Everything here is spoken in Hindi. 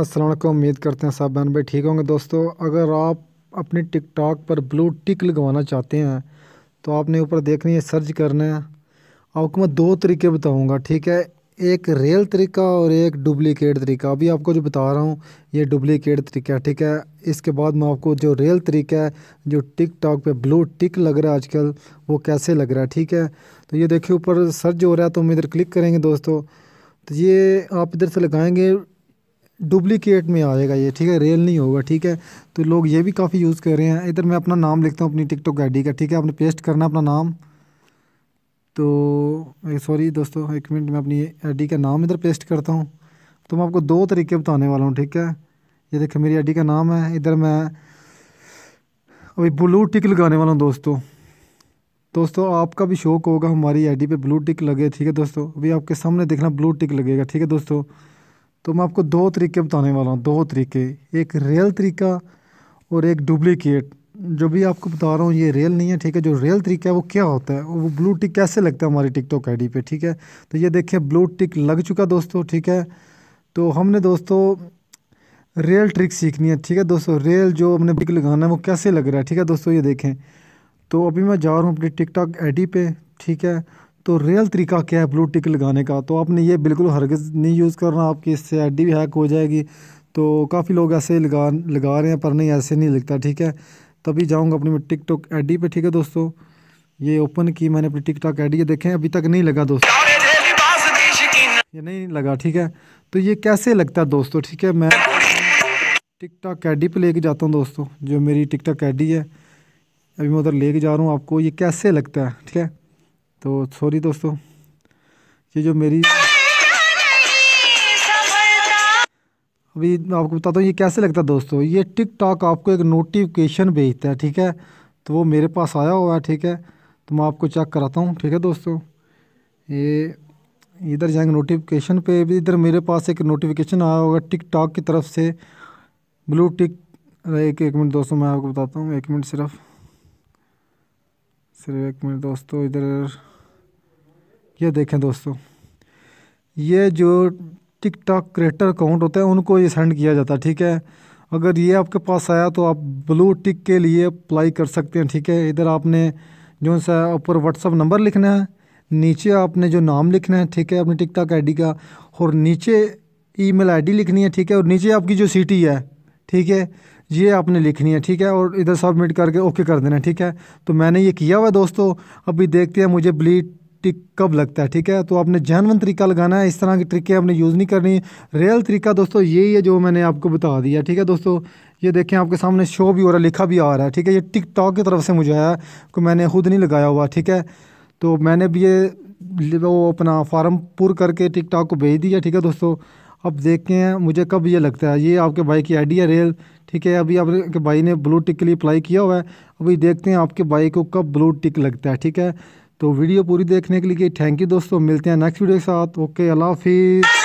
असलम उम्मीद करते हैं बहन भाई ठीक होंगे दोस्तों अगर आप अपने टिकटॉक पर ब्लू टिक लगवाना चाहते हैं तो आपने ऊपर देखनी है सर्च करना है आपको मैं दो तरीके बताऊंगा ठीक है एक रियल तरीका और एक डुप्लीकेट तरीका अभी आपको जो बता रहा हूँ ये डुप्लीकेट तरीका है ठीक है इसके बाद मैं आपको जो रियल तरीका है जो टिक टॉक पे ब्लू टिक लग रहा है आजकल वो कैसे लग रहा है ठीक है तो ये देखिए ऊपर सर्च हो रहा है तो हम इधर क्लिक करेंगे दोस्तों तो ये आप इधर से लगाएंगे डुप्लीकेट में आएगा ये ठीक है रियल नहीं होगा ठीक है तो लोग ये भी काफ़ी यूज़ कर रहे हैं इधर मैं अपना नाम लिखता हूँ अपनी टिकटॉक डी का ठीक है आपने पेस्ट करना अपना नाम तो सॉरी दोस्तों एक मिनट मैं अपनी डी का नाम इधर पेस्ट करता हूँ तो मैं आपको दो तरीके बताने वाला हूँ ठीक है ये देखिए मेरी डी का नाम है इधर मैं अभी ब्लू टिक लगाने वाला हूँ दोस्तों दोस्तों आपका भी शौक होगा हमारी आईडी पे ब्लू टिक लगे ठीक है दोस्तों अभी आपके सामने देखना ब्लू टिक लगेगा ठीक है दोस्तों तो मैं आपको दो तरीके बताने वाला हूँ दो तरीके एक रियल तरीका और एक डुप्लीकेट जो भी आपको बता रहा हूँ ये रियल नहीं है ठीक है जो रियल तरीका है वो क्या होता है वो ब्लू टिक कैसे लगता है हमारी टिकटॉक डी पे ठीक है तो ये देखिए ब्लू टिक लग चुका दोस्तों ठीक है तो हमने दोस्तों रियल ट्रिक सीखनी है ठीक है दोस्तों रियल जो हमने बिक लगाना है वो कैसे लग रहा है ठीक है दोस्तों ये देखें तो अभी मैं जा रहा हूँ अपनी टिकटॉक आई पे ठीक है तो रियल तरीका क्या है ब्लू टिक लगाने का तो आपने ये बिल्कुल हरगज़ नहीं यूज़ करना आपकी इससे आई भी हैक हो जाएगी तो काफ़ी लोग ऐसे लगा लगा रहे हैं पर नहीं ऐसे नहीं लगता ठीक है तभी जाऊँगा अपनी टिक टॉक आई पे ठीक है दोस्तों ये ओपन की मैंने अपनी टिक टॉक आई देखें अभी तक नहीं लगा दोस्तों ये नहीं लगा ठीक है तो ये कैसे लगता है दोस्तों ठीक है मैं टिक टॉक कैडी पर लेके जाता हूँ दोस्तों जो मेरी टिक टॉक कैडी है अभी मैं उधर लेके जा रहा हूँ आपको ये कैसे लगता है ठीक है तो सॉरी दोस्तों ये जो मेरी अभी आपको बताता हूँ ये कैसे लगता है दोस्तों ये टिक टॉक आपको एक नोटिफिकेशन भेजता है ठीक है तो वो मेरे पास आया हुआ है ठीक है तो मैं आपको चेक कराता हूँ ठीक है दोस्तों ये इधर जाएंगे नोटिफिकेशन पे भी इधर मेरे पास एक नोटिफिकेशन आया होगा टिक टॉक की तरफ से ब्लू टिक एक एक मिनट दोस्तों मैं आपको बताता हूँ एक मिनट सिर्फ सिर्फ एक मिनट दोस्तों इधर ये देखें दोस्तों ये जो टिकटॉक क्रिएटर अकाउंट होते हैं उनको ये सेंड किया जाता है ठीक है अगर ये आपके पास आया तो आप ब्लू टिक के लिए अप्लाई कर सकते हैं ठीक है इधर आपने जो सा ऊपर व्हाट्सअप नंबर लिखना है नीचे आपने जो नाम लिखना है ठीक है अपनी टिक आईडी आई का और नीचे ईमेल आईडी लिखनी है ठीक है और नीचे आपकी जो सिटी है ठीक है ये आपने लिखनी है ठीक है और इधर सबमिट करके ओके कर देना ठीक है तो मैंने ये किया हुआ है दोस्तों अभी देखते हैं मुझे ब्लीट टिक कब लगता है ठीक है तो आपने जैनवन तरीका लगाना है इस तरह की ट्रिकें आपने यूज़ नहीं करनी रियल तरीका दोस्तों यही है जो मैंने आपको बता दिया ठीक है दोस्तों ये देखें आपके सामने शो भी हो रहा है लिखा भी आ रहा है ठीक है ये टिक टॉक की तरफ से मुझे आया कि मैंने खुद नहीं लगाया हुआ ठीक है तो मैंने भी ये वो अपना फार्म पुर करके टिक टॉक को भेज दिया ठीक है दोस्तों अब देखते हैं मुझे कब ये लगता है ये आपके भाई की आईडी है रेल ठीक है अभी आपके भाई ने ब्लू टिक के लिए अप्लाई किया हुआ है अभी देखते हैं आपके भाई को कब ब्लू टिक लगता है ठीक है तो वीडियो पूरी देखने के लिए थैंक यू दोस्तों मिलते हैं नेक्स्ट वीडियो के साथ ओके अल्लाह हाफिज़